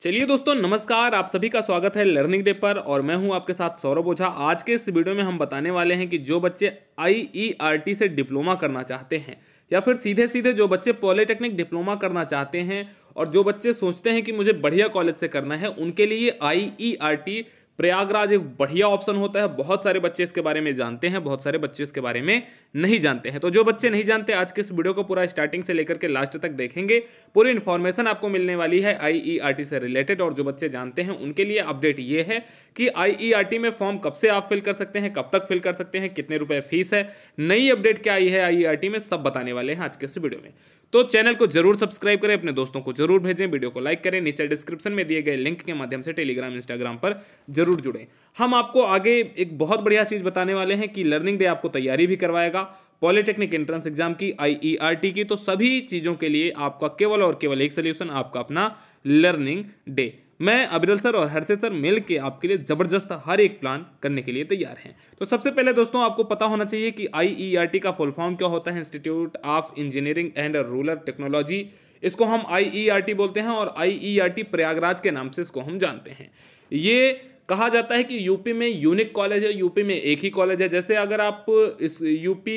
चलिए दोस्तों नमस्कार आप सभी का स्वागत है लर्निंग डे पर और मैं हूं आपके साथ सौरभ ओझा आज के इस वीडियो में हम बताने वाले हैं कि जो बच्चे आईईआरटी e से डिप्लोमा करना चाहते हैं या फिर सीधे सीधे जो बच्चे पॉलिटेक्निक डिप्लोमा करना चाहते हैं और जो बच्चे सोचते हैं कि मुझे बढ़िया कॉलेज से करना है उनके लिए आई प्रयागराज एक बढ़िया ऑप्शन होता है बहुत सारे बच्चे इसके बारे में जानते हैं बहुत सारे बच्चे इसके बारे में नहीं जानते हैं तो जो बच्चे नहीं जानते आज के इस वीडियो को पूरा स्टार्टिंग से लेकर के लास्ट तक देखेंगे पूरी इन्फॉर्मेशन आपको मिलने वाली है आईईआरटी e से रिलेटेड और जो बच्चे जानते हैं उनके लिए अपडेट ये है कि आई e में फॉर्म कब से आप फिल कर सकते हैं कब तक फिल कर सकते हैं कितने रुपए फीस है नई अपडेट क्या आई है आईईआरटी e में सब बताने वाले हैं आज के इस वीडियो में तो चैनल को जरूर सब्सक्राइब करें अपने दोस्तों को जरूर भेजें वीडियो को लाइक करें नीचे डिस्क्रिप्शन में दिए गए लिंक के माध्यम से टेलीग्राम इंस्टाग्राम पर जरूर जुड़ें हम आपको आगे एक बहुत बढ़िया चीज़ बताने वाले हैं कि लर्निंग डे आपको तैयारी भी करवाएगा पॉलिटेक्निक एंट्रेंस एग्जाम की आईईआरटी e की तो सभी चीज़ों के लिए आपका केवल और केवल एक सोल्यूशन आपका अपना लर्निंग डे मैं अबिरल सर और हर्षित सर मिल के आपके लिए ज़बरदस्त हर एक प्लान करने के लिए तैयार हैं तो सबसे पहले दोस्तों आपको पता होना चाहिए कि आई e का फुल फॉर्म क्या होता है Institute of Engineering and Rural Technology इसको हम आई e बोलते हैं और आई e प्रयागराज के नाम से इसको हम जानते हैं ये कहा जाता है कि यूपी में यूनिक कॉलेज है यूपी में एक ही कॉलेज है जैसे अगर आप इस यूपी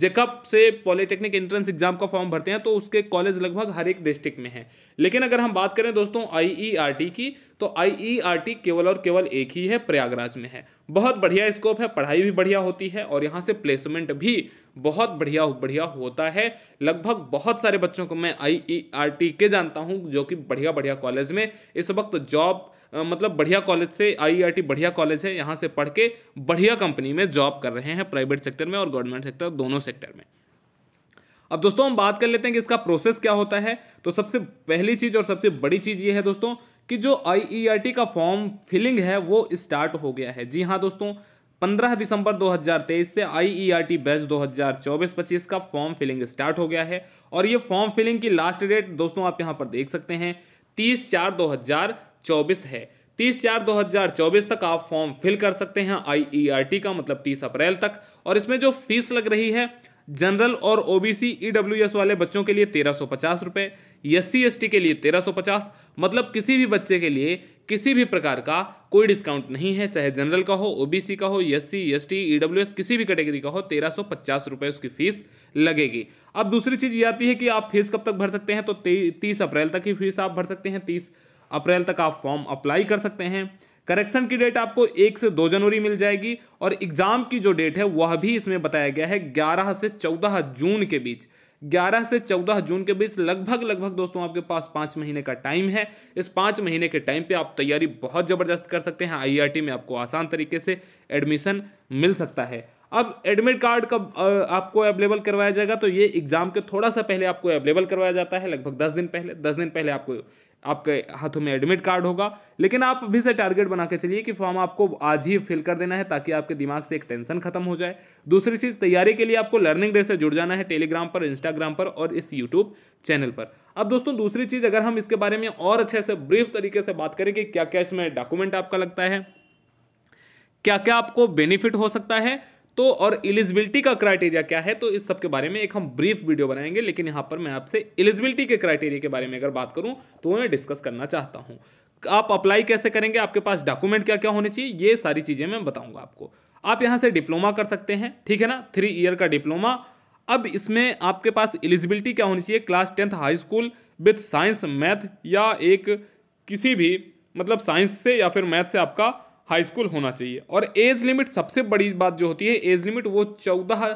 जेकअप से पॉलिटेक्निक एंट्रेंस एग्जाम का फॉर्म भरते हैं तो उसके कॉलेज लगभग हर एक डिस्ट्रिक्ट में है लेकिन अगर हम बात करें दोस्तों आईईआरटी e की तो आईईआरटी e केवल और केवल एक ही है प्रयागराज में है बहुत बढ़िया स्कोप है पढ़ाई भी बढ़िया होती है और यहाँ से प्लेसमेंट भी बहुत बढ़िया बढ़िया होता है लगभग बहुत सारे बच्चों को मैं आई e के जानता हूँ जो कि बढ़िया बढ़िया कॉलेज में इस वक्त जॉब मतलब बढ़िया कॉलेज से आईआईटी e बढ़िया कॉलेज है यहाँ से पढ़ के बढ़िया कंपनी में जॉब कर रहे हैं प्राइवेट सेक्टर में और गवर्नमेंट सेक्टर दोनों सेक्टर में अब दोस्तों हम बात कर लेते हैं कि इसका प्रोसेस क्या होता है तो सबसे पहली चीज़ और सबसे बड़ी चीज़ ये है दोस्तों कि जो आई e का फॉर्म फिलिंग है वो स्टार्ट हो गया है जी हाँ दोस्तों 15 दिसंबर 2023 से आई आर टी बैच दो हज़ार e का फॉर्म फिलिंग स्टार्ट हो गया है और ये फॉर्म फिलिंग की लास्ट डेट दोस्तों आप यहाँ पर देख सकते हैं 30 चार चौबीस है तीस चार 2024 तक आप फॉर्म फिल कर सकते हैं आईईआरटी e का मतलब तीस अप्रैल तक और इसमें जो फीस लग रही है जनरल और ओबीसी ईडब्ल्यूएस e वाले बच्चों के लिए तेरह सौ पचास रुपये एस सी के लिए तेरह सौ पचास मतलब किसी भी बच्चे के लिए किसी भी प्रकार का कोई डिस्काउंट नहीं है चाहे जनरल का हो ओबीसी का हो एस सी एस किसी भी कैटेगरी का हो तेरह सौ पचास रुपये उसकी फ़ीस लगेगी अब दूसरी चीज़ ये आती है कि आप फीस कब तक भर सकते हैं तो तीस अप्रैल तक ही फीस आप भर सकते हैं तीस अप्रैल तक आप फॉर्म अप्लाई कर सकते हैं करेक्शन की डेट आपको एक से दो जनवरी मिल जाएगी और एग्ज़ाम की जो डेट है वह भी इसमें बताया गया है ग्यारह से चौदह जून के बीच ग्यारह से चौदह जून के बीच लगभग लगभग दोस्तों आपके पास पाँच महीने का टाइम है इस पाँच महीने के टाइम पे आप तैयारी बहुत ज़बरदस्त कर सकते हैं आईआरटी में आपको आसान तरीके से एडमिशन मिल सकता है अब एडमिट कार्ड कब आपको अवेलेबल करवाया जाएगा तो ये एग्ज़ाम के थोड़ा सा पहले आपको अवेलेबल करवाया जाता है लगभग दस दिन पहले दस दिन पहले आपको आपके हाथों में एडमिट कार्ड होगा लेकिन आप अभी से टारगेट बना के चलिए कि फॉर्म आपको आज ही फिल कर देना है ताकि आपके दिमाग से एक टेंशन खत्म हो जाए दूसरी चीज़ तैयारी के लिए आपको लर्निंग डे से जुड़ जाना है टेलीग्राम पर इंस्टाग्राम पर और इस यूट्यूब चैनल पर अब दोस्तों दूसरी चीज़ अगर हम इसके बारे में और अच्छे से ब्रीफ तरीके से बात करें कि क्या क्या इसमें डॉक्यूमेंट आपका लगता है क्या क्या आपको बेनिफिट हो सकता है तो और एलिजिबिलिटी का क्राइटेरिया क्या है तो इस सब के बारे में एक हम ब्रीफ वीडियो बनाएंगे लेकिन यहाँ पर मैं आपसे एलिजिबिलिटी के क्राइटेरिया के बारे में अगर बात करूँ तो मैं डिस्कस करना चाहता हूँ आप अप्लाई कैसे करेंगे आपके पास डॉक्यूमेंट क्या क्या होने चाहिए ये सारी चीज़ें मैं बताऊँगा आपको आप यहाँ से डिप्लोमा कर सकते हैं ठीक है ना थ्री ईयर का डिप्लोमा अब इसमें आपके पास एलिजिबिलिटी क्या होनी चाहिए class tenth high school with science math या एक किसी भी मतलब साइंस से या फिर मैथ से आपका हाई स्कूल होना चाहिए और एज लिमिट सबसे बड़ी बात जो होती है एज लिमिट वो चौदह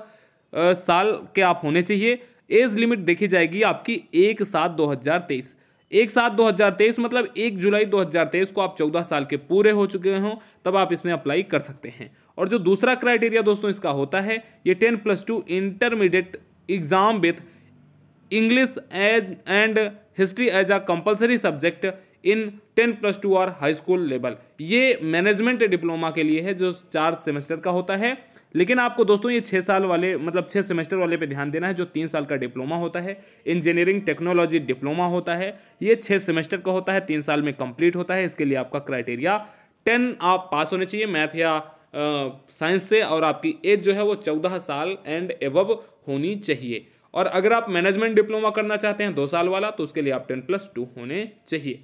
साल के आप होने चाहिए एज लिमिट देखी जाएगी आपकी एक सात दो हज़ार तेईस एक सात दो हज़ार तेईस मतलब एक जुलाई दो हज़ार तेईस को आप चौदह साल के पूरे हो चुके हों तब आप इसमें अप्लाई कर सकते हैं और जो दूसरा क्राइटेरिया दोस्तों इसका होता है ये ten plus two intermediate exam with English as and history as a compulsory subject in ten plus two और हाई स्कूल लेवल ये मैनेजमेंट डिप्लोमा के लिए है जो चार सेमेस्टर का होता है लेकिन आपको दोस्तों ये छः साल वाले मतलब छः सेमेस्टर वाले पे ध्यान देना है जो तीन साल का डिप्लोमा होता है इंजीनियरिंग टेक्नोलॉजी डिप्लोमा होता है ये छः सेमेस्टर का होता है तीन साल में कंप्लीट होता है इसके लिए आपका क्राइटेरिया टेन आप पास होने चाहिए मैथ या साइंस से और आपकी एज जो है वो चौदह साल एंड एवब होनी चाहिए और अगर आप मैनेजमेंट डिप्लोमा करना चाहते हैं दो साल वाला तो उसके लिए आप टेन प्लस टू होने चाहिए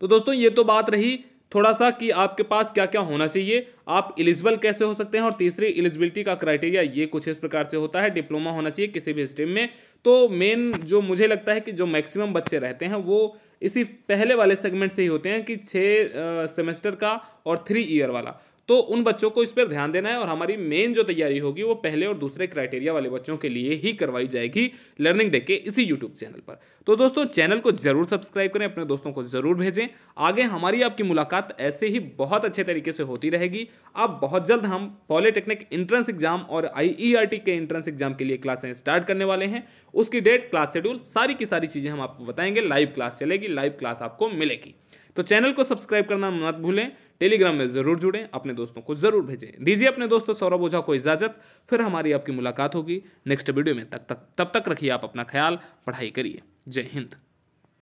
तो दोस्तों ये तो बात रही थोड़ा सा कि आपके पास क्या क्या होना चाहिए आप इलिजिबल कैसे हो सकते हैं और तीसरी इलिजिबिलिटी का क्राइटेरिया ये कुछ इस प्रकार से होता है डिप्लोमा होना चाहिए किसी भी स्ट्रीम में तो मेन जो मुझे लगता है कि जो मैक्सिमम बच्चे रहते हैं वो इसी पहले वाले सेगमेंट से ही होते हैं कि छः सेमेस्टर का और थ्री ईयर वाला तो उन बच्चों को इस पर ध्यान देना है और हमारी मेन जो तैयारी होगी वो पहले और दूसरे क्राइटेरिया वाले बच्चों के लिए ही करवाई जाएगी लर्निंग डे के इसी यूट्यूब चैनल पर तो दोस्तों चैनल को जरूर सब्सक्राइब करें अपने दोस्तों को जरूर भेजें आगे हमारी आपकी मुलाकात ऐसे ही बहुत अच्छे तरीके से होती रहेगी अब बहुत जल्द हम पॉलिटेक्निक इंट्रेंस एग्जाम और आई e के इंट्रेंस एग्जाम के लिए क्लासें स्टार्ट करने वाले हैं उसकी डेट क्लास शेड्यूल सारी की सारी चीज़ें हम आपको बताएंगे लाइव क्लास चलेगी लाइव क्लास आपको मिलेगी तो चैनल को सब्सक्राइब करना मत भूलें टेलीग्राम में जरूर जुड़ें अपने दोस्तों को जरूर भेजें दीजिए अपने दोस्तों सौरभ ओझा को इजाजत फिर हमारी आपकी मुलाकात होगी नेक्स्ट वीडियो में तक तक तब तक रखिए आप अपना ख्याल पढ़ाई करिए जय हिंद